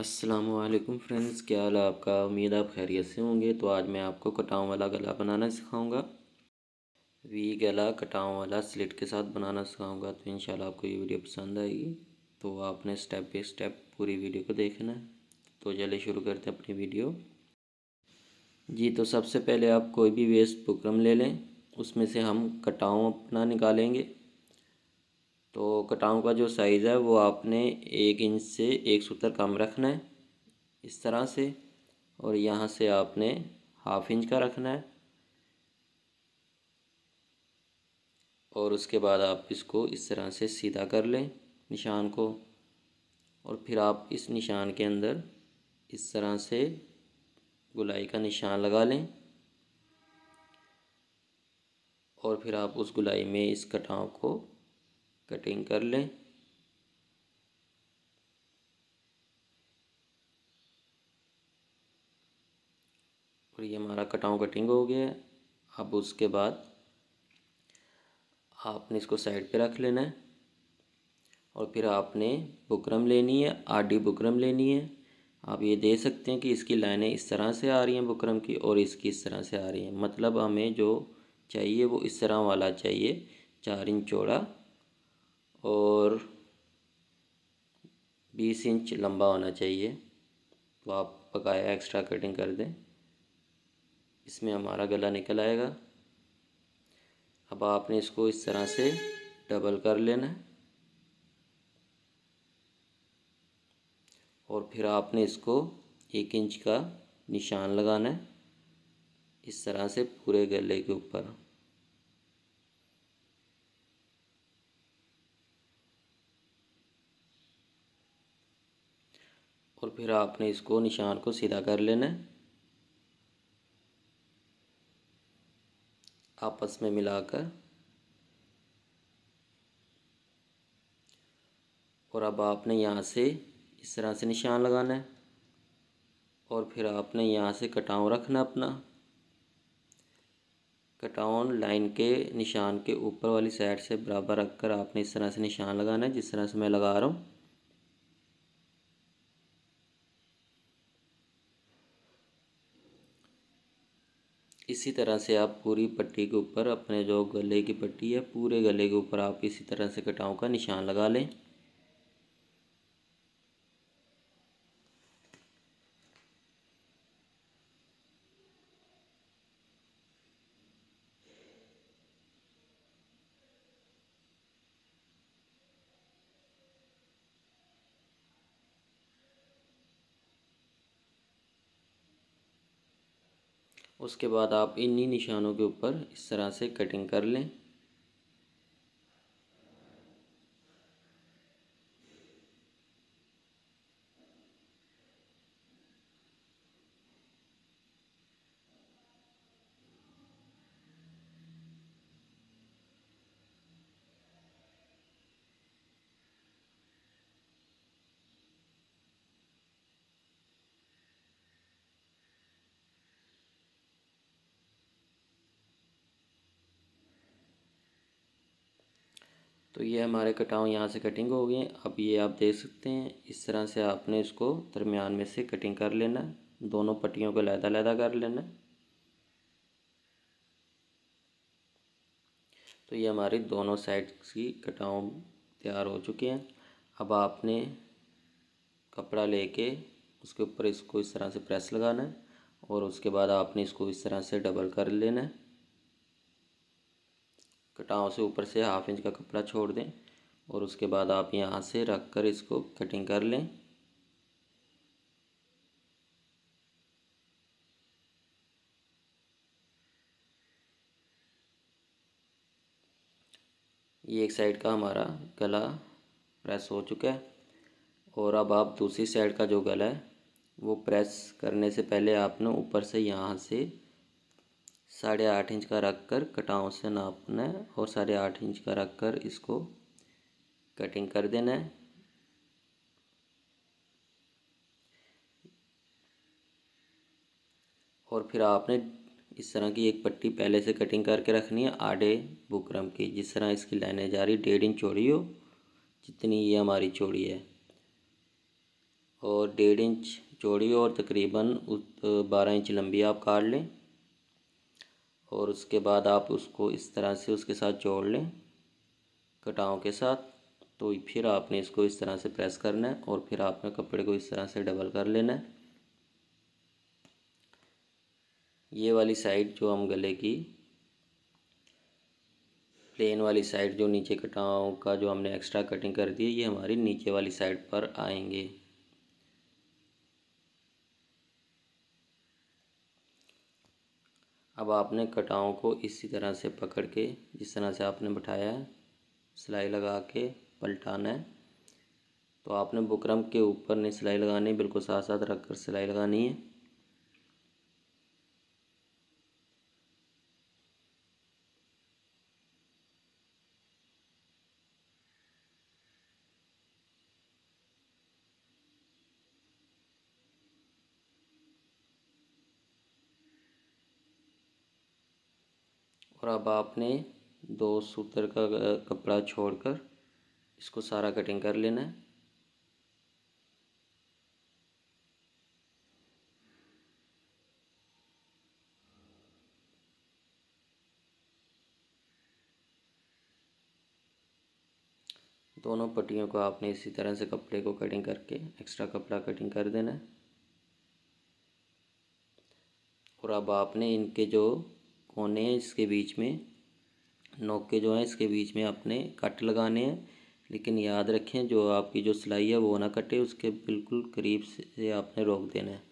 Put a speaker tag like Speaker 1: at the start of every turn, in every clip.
Speaker 1: Aslam friends क्या हाल आपका उम्मीद आप खैरियत से होंगे तो आज मैं आपको कटाव वाला गला बनाना सिखाऊंगा वी गला कटाव वाला स्लिट के साथ बनाना सिखाऊंगा तो इंशाल्लाह आपको ये वीडियो पसंद आएगी तो आपने स्टेप बाई स्टेप पूरी वीडियो को देखना है तो चलिए शुरू करते हैं अपनी वीडियो जी तो सबसे पहले आप कोई भी वेस्ट बुकरम ले लें उसमें से हम कटाव अपना निकालेंगे तो कटाऊ का जो साइज़ है वो आपने एक इंच से एक सूत्र कम रखना है इस तरह से और यहाँ से आपने हाफ इंच का रखना है और उसके बाद आप इसको इस तरह से सीधा कर लें निशान को और फिर आप इस निशान के अंदर इस तरह से गुलाई का निशान लगा लें और फिर आप उस गुलाई में इस कटाव को कटिंग कर लें और ये हमारा कटाव कटिंग हो गया है अब उसके बाद आपने इसको साइड पे रख लेना है और फिर आपने बुकरम लेनी है आडी बुकरम लेनी है आप ये दे सकते हैं कि इसकी लाइनें इस तरह से आ रही हैं बुकरम की और इसकी इस तरह से आ रही हैं मतलब हमें जो चाहिए वो इस तरह वाला चाहिए चार इंच चौड़ा और बीस इंच लंबा होना चाहिए तो आप पकाया एक्स्ट्रा कटिंग कर दें इसमें हमारा गला निकल आएगा अब आपने इसको इस तरह से डबल कर लेना है और फिर आपने इसको एक इंच का निशान लगाना है इस तरह से पूरे गले के ऊपर और फिर आपने इसको निशान को सीधा कर लेना है आपस में मिलाकर और अब आपने यहाँ से इस तरह से निशान लगाना है और फिर आपने यहाँ से कटाव रखना अपना कटाउन लाइन के निशान के ऊपर वाली साइड से बराबर रखकर आपने इस तरह से निशान लगाना है जिस तरह से मैं लगा रहा हूँ इसी तरह से आप पूरी पट्टी के ऊपर अपने जो गले की पट्टी है पूरे गले के ऊपर आप इसी तरह से कटाव का निशान लगा लें उसके बाद आप इन्हीं निशानों के ऊपर इस तरह से कटिंग कर लें तो ये हमारे कटाव यहाँ से कटिंग हो गई अब ये आप देख सकते हैं इस तरह से आपने इसको दरमियान में से कटिंग कर लेना दोनों पट्टियों को लहदा लहदा कर लेना तो ये हमारी दोनों साइड की कटाव तैयार हो चुके हैं अब आपने कपड़ा लेके उसके ऊपर इसको इस तरह से प्रेस लगाना है और उसके बाद आपने इसको इस तरह से डबल कर लेना है कटाव से ऊपर से हाफ इंच का कपड़ा छोड़ दें और उसके बाद आप यहाँ से रख कर इसको कटिंग कर लें ये एक साइड का हमारा गला प्रेस हो चुका है और अब आप दूसरी साइड का जो गला है वो प्रेस करने से पहले आपने ऊपर से यहाँ से साढ़े आठ इंच का रख कर कटाव से नापना है और साढ़े आठ इंच का रख कर इसको कटिंग कर देना है और फिर आपने इस तरह की एक पट्टी पहले से कटिंग करके रखनी है आधे बुकरम की जिस तरह इसकी लाइनें जा रही डेढ़ इंच चौड़ी हो जितनी ये हमारी चौड़ी है और डेढ़ इंच चौड़ी हो और तकरीबन बारह इंच लंबी आप काट लें और उसके बाद आप उसको इस तरह से उसके साथ जोड़ लें कटाओं के साथ तो फिर आपने इसको इस तरह से प्रेस करना है और फिर आपने कपड़े को इस तरह से डबल कर लेना है ये वाली साइड जो हम गले की प्लेन वाली साइड जो नीचे कटाओं का जो हमने एक्स्ट्रा कटिंग कर दी है ये हमारी नीचे वाली साइड पर आएंगे अब आपने कटाओं को इसी तरह से पकड़ के जिस तरह से आपने बैठाया है सिलाई लगा के पलटाना है तो आपने बुकरम के ऊपर नहीं सिलाई लगानी बिल्कुल साथ साथ रख कर सिलाई लगानी है अब आपने दो सूत्र का कपड़ा छोड़कर इसको सारा कटिंग कर लेना है दोनों पट्टियों को आपने इसी तरह से कपड़े को कटिंग करके एक्स्ट्रा कपड़ा कटिंग कर देना है और अब आपने इनके जो कोने हैं इसके बीच में नोके जो हैं इसके बीच में आपने कट लगाने हैं लेकिन याद रखें जो आपकी जो सिलाई है वो ना कटे उसके बिल्कुल करीब से आपने रोक देना है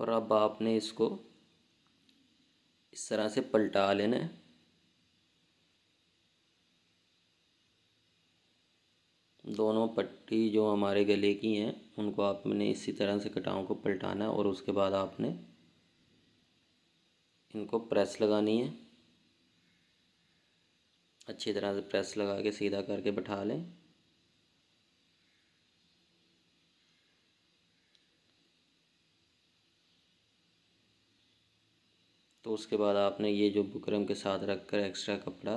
Speaker 1: और अब आपने इसको इस तरह से पलटा लेना है दोनों पट्टी जो हमारे गले की हैं उनको आपने इसी तरह से कटाओं को पलटाना है और उसके बाद आपने इनको प्रेस लगानी है अच्छी तरह से प्रेस लगा के सीधा करके बैठा लें तो उसके बाद आपने ये जो बुकरम के साथ रख कर एक्स्ट्रा कपड़ा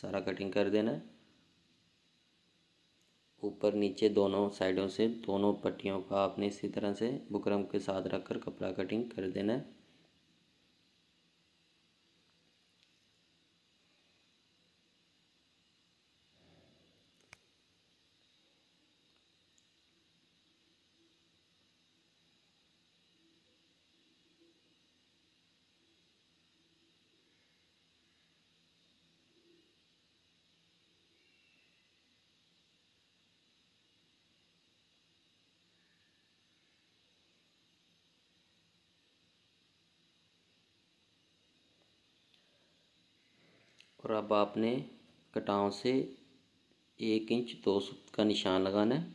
Speaker 1: सारा कटिंग कर देना ऊपर नीचे दोनों साइडों से दोनों पट्टियों का आपने इसी तरह से बुकरम के साथ रख कर कपड़ा कटिंग कर देना है और अब आपने कटाव से एक इंच दो सूत का निशान लगाना है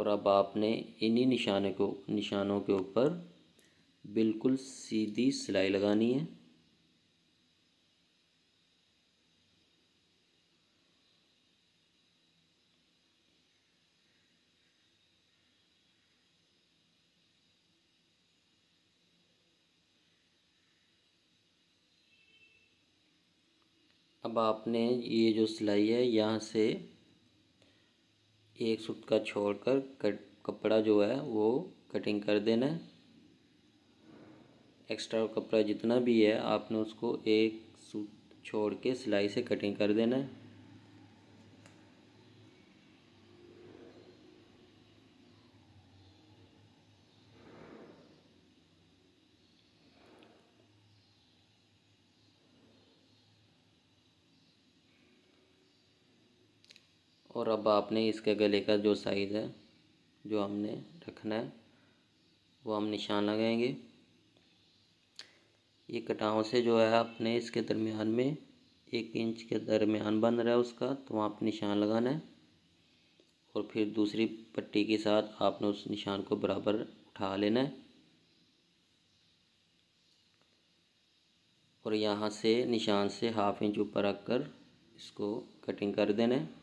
Speaker 1: और अब आपने इन्हीं निशाने को निशानों के ऊपर बिल्कुल सीधी सिलाई लगानी है अब आपने ये जो सिलाई है यहाँ से एक सूत का छोड़कर कट कपड़ा जो है वो कटिंग कर देना है एक्स्ट्रा कपड़ा जितना भी है आपने उसको एक सूत छोड़ के सिलाई से कटिंग कर देना है अब आपने इसके गले का जो साइज़ है जो हमने रखना है वो हम निशान लगाएंगे ये कटाओं से जो है आपने इसके दरमियान में एक इंच के दरमियान बन रहा है उसका तो वहाँ पर निशान लगाना है और फिर दूसरी पट्टी के साथ आपने उस निशान को बराबर उठा लेना है और यहाँ से निशान से हाफ इंच ऊपर रख कर इसको कटिंग कर देना है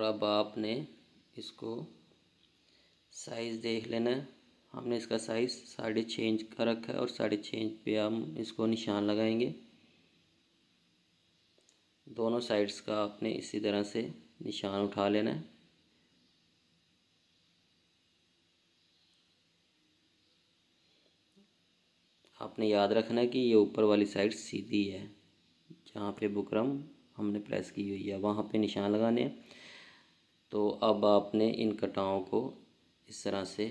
Speaker 1: और अब आपने इसको साइज़ देख लेना है हमने इसका साइज़ साढ़े छः इंच का रखा है और साढ़े छः इंच पे हम इसको निशान लगाएंगे दोनों साइड्स का आपने इसी तरह से निशान उठा लेना है आपने याद रखना है कि ये ऊपर वाली साइड सीधी है जहाँ पे बुकरम हमने प्रेस की हुई है वहाँ पे निशान लगाने हैं तो अब आपने इन कटाओं को इस तरह से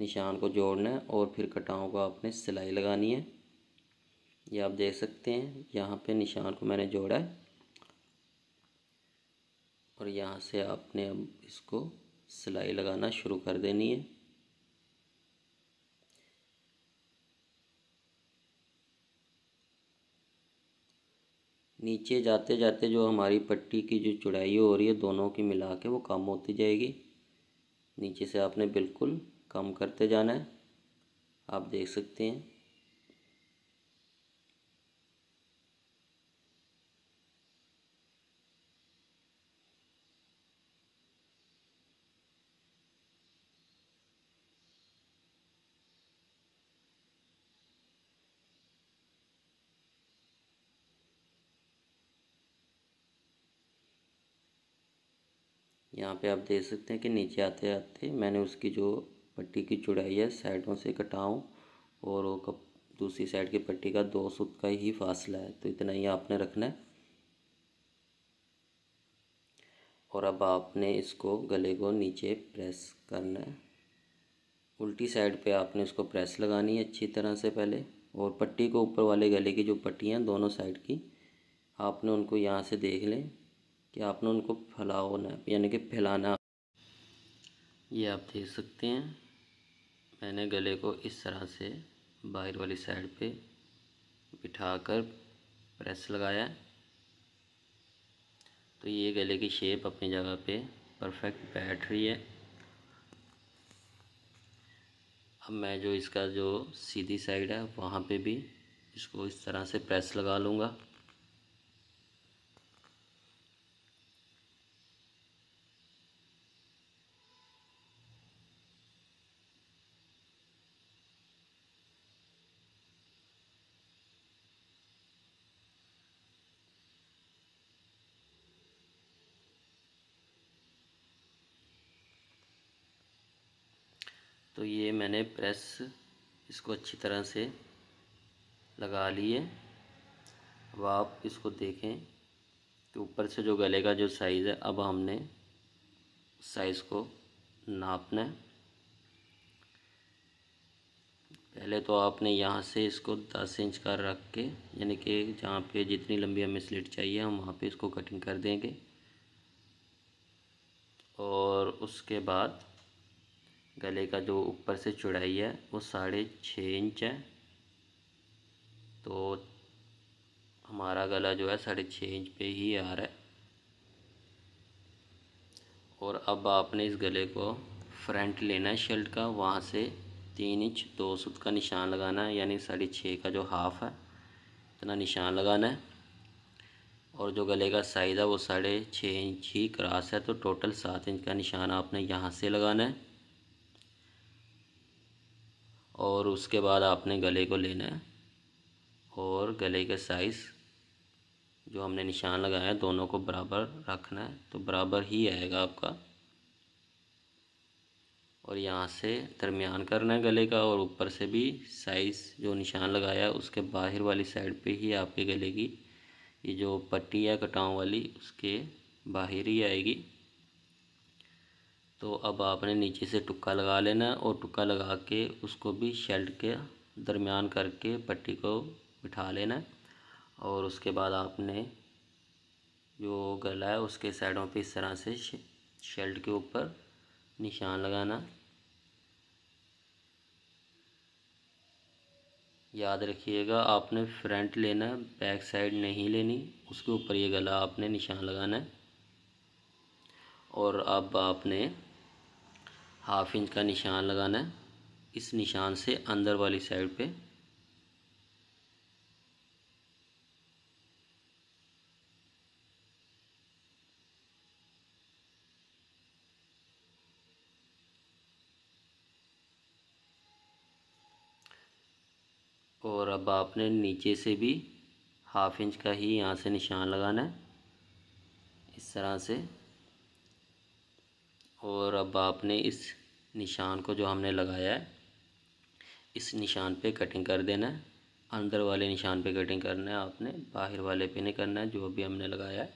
Speaker 1: निशान को जोड़ना है और फिर कटाओं को आपने सिलाई लगानी है ये आप देख सकते हैं यहाँ पे निशान को मैंने जोड़ा है और यहाँ से आपने अब इसको सिलाई लगाना शुरू कर देनी है नीचे जाते जाते जो हमारी पट्टी की जो चुड़ाई हो रही है दोनों की मिला के वो कम होती जाएगी नीचे से आपने बिल्कुल कम करते जाना है आप देख सकते हैं यहाँ पे आप देख सकते हैं कि नीचे आते आते मैंने उसकी जो पट्टी की चुड़ाई है साइडों से कटाऊँ और वो कप दूसरी साइड की पट्टी का दो सुत का ही फासला है तो इतना ही आपने रखना है और अब आपने इसको गले को नीचे प्रेस करना है उल्टी साइड पे आपने इसको प्रेस लगानी है अच्छी तरह से पहले और पट्टी को ऊपर वाले गले की जो पट्टियाँ दोनों साइड की आपने उनको यहाँ से देख लें कि आपने उनको फैलाओ ना यानी कि फैलाना ये आप देख सकते हैं मैंने गले को इस तरह से बाहर वाली साइड पे बिठाकर प्रेस लगाया तो ये गले की शेप अपनी जगह पे परफेक्ट बैठ रही है अब मैं जो इसका जो सीधी साइड है वहाँ पे भी इसको इस तरह से प्रेस लगा लूँगा तो ये मैंने प्रेस इसको अच्छी तरह से लगा ली है अब आप इसको देखें तो ऊपर से जो गले का जो साइज़ है अब हमने साइज़ को नापना है पहले तो आपने यहाँ से इसको दस इंच का रख के यानी कि जहाँ पे जितनी लंबी हमें स्लिट चाहिए हम वहाँ पे इसको कटिंग कर देंगे और उसके बाद गले का जो ऊपर से चौड़ाई है वो साढ़े छः इंच है तो हमारा गला जो है साढ़े छः इंच पे ही आ रहा है और अब आपने इस गले को फ्रंट लेना है शर्ट का वहाँ से तीन इंच दो सूत का निशान लगाना है यानी साढ़े छः का जो हाफ़ है इतना निशान लगाना है और जो गले का साइज़ है वो साढ़े छः इंच ही क्रॉस है तो टोटल सात इंच का निशान आपने यहाँ से लगाना है और उसके बाद आपने गले को लेना है और गले के साइज़ जो हमने निशान लगाया है दोनों को बराबर रखना है तो बराबर ही आएगा आपका और यहाँ से दरमियान करना है गले का और ऊपर से भी साइज़ जो निशान लगाया है उसके बाहर वाली साइड पे ही आपके गले की ये जो पट्टी है कटाव वाली उसके बाहर ही आएगी तो अब आपने नीचे से टुक्का लगा लेना और टुक्का लगा के उसको भी शेल्ट के दरमियान करके पट्टी को बिठा लेना और उसके बाद आपने जो गला है उसके साइडों पे इस तरह से शेल्ट के ऊपर निशान लगाना याद रखिएगा आपने फ्रंट लेना बैक साइड नहीं लेनी उसके ऊपर ये गला आपने निशान लगाना है और अब आपने हाफ इंच का निशान लगाना है इस निशान से अंदर वाली साइड पे और अब आपने नीचे से भी हाफ इंच का ही यहाँ से निशान लगाना है इस तरह से और अब आपने इस निशान को जो हमने लगाया है इस निशान पे कटिंग कर देना है अंदर वाले निशान पे कटिंग करना है आपने बाहर वाले पे नहीं करना है जो भी हमने लगाया है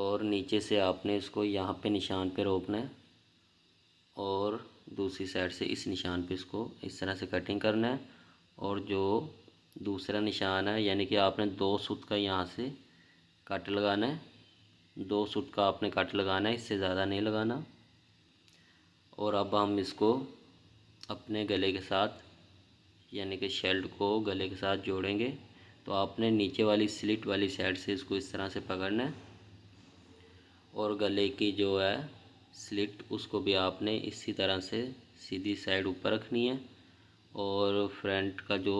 Speaker 1: और नीचे से आपने इसको यहाँ पे निशान पे रोकना है और दूसरी साइड से इस निशान पे इसको इस तरह से कटिंग करना है और जो दूसरा निशान है यानी कि आपने दो सूत का यहाँ से कट लगाना है दो सूत का आपने कट लगाना है इससे ज़्यादा नहीं लगाना और अब हम इसको अपने गले के साथ यानी कि शेल्ट को गले के साथ जोड़ेंगे तो आपने नीचे वाली स्लिट वाली साइड से इसको इस तरह से पकड़ना है और गले की जो है स्लिट उसको भी आपने इसी तरह से सीधी साइड ऊपर रखनी है और फ्रंट का जो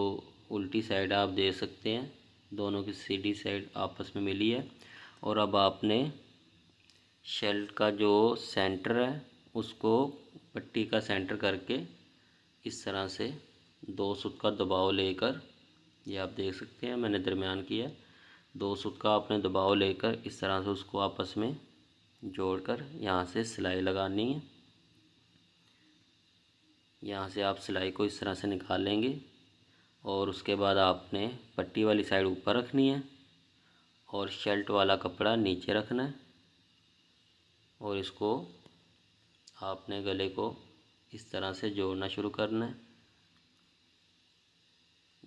Speaker 1: उल्टी साइड आप दे सकते हैं दोनों की सीढ़ी साइड आपस में मिली है और अब आपने शेल का जो सेंटर है उसको पट्टी का सेंटर करके इस तरह से दो सुत का दबाव लेकर ये आप देख सकते हैं मैंने दरमियान किया है दो सुत का आपने दबाव लेकर इस तरह से उसको आपस में जोड़कर यहाँ से सिलाई लगानी है यहाँ से आप सिलाई को इस तरह से निकाल लेंगे और उसके बाद आपने पट्टी वाली साइड ऊपर रखनी है और शर्ट वाला कपड़ा नीचे रखना है और इसको आपने गले को इस तरह से जोड़ना शुरू करना है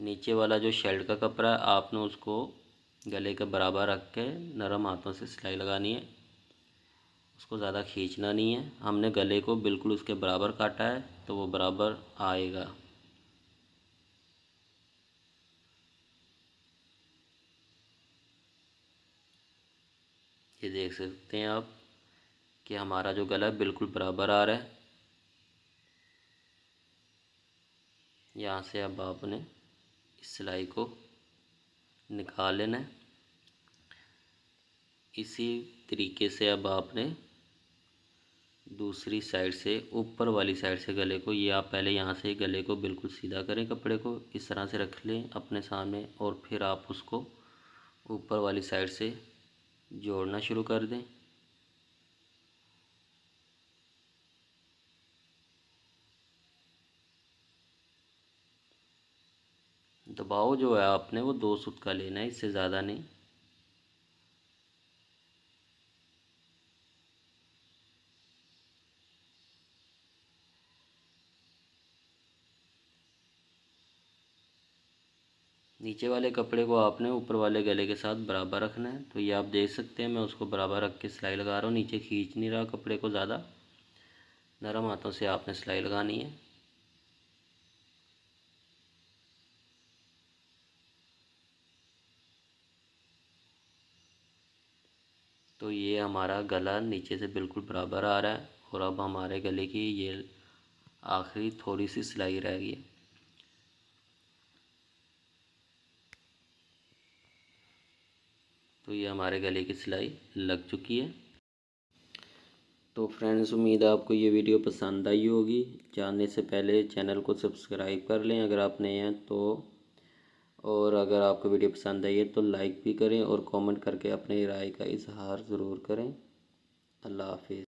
Speaker 1: नीचे वाला जो शर्ट का कपड़ा है आपने उसको गले के बराबर रख के नरम हाथों से सिलाई लगानी है उसको ज़्यादा खींचना नहीं है हमने गले को बिल्कुल उसके बराबर काटा है तो वो बराबर आएगा ये देख सकते हैं आप कि हमारा जो गला बिल्कुल बराबर आ रहा है यहाँ से अब आपने इस सिलाई को निकाल लेना है इसी तरीके से अब आपने दूसरी साइड से ऊपर वाली साइड से गले को ये आप पहले यहाँ से गले को बिल्कुल सीधा करें कपड़े को इस तरह से रख लें अपने सामने और फिर आप उसको ऊपर वाली साइड से जोड़ना शुरू कर दें दबाव जो है आपने वो दो सूत का लेना है इससे ज़्यादा नहीं नीचे वाले कपड़े को आपने ऊपर वाले गले के साथ बराबर रखना है तो ये आप देख सकते हैं मैं उसको बराबर रख के सिलाई लगा रहा हूँ नीचे खींच नहीं रहा कपड़े को ज़्यादा नरम हाथों से आपने सिलाई लगानी है तो ये हमारा गला नीचे से बिल्कुल बराबर आ रहा है और अब हमारे गले की ये आखिरी थोड़ी सी सिलाई रह गई है तो ये हमारे गले की सिलाई लग चुकी है तो फ्रेंड्स उम्मीद है आपको ये वीडियो पसंद आई होगी जानने से पहले चैनल को सब्सक्राइब कर लें अगर आप नहीं हैं तो और अगर आपको वीडियो पसंद आई है तो लाइक भी करें और कमेंट करके अपने राय का इजहार ज़रूर करें अल्लाह हाफि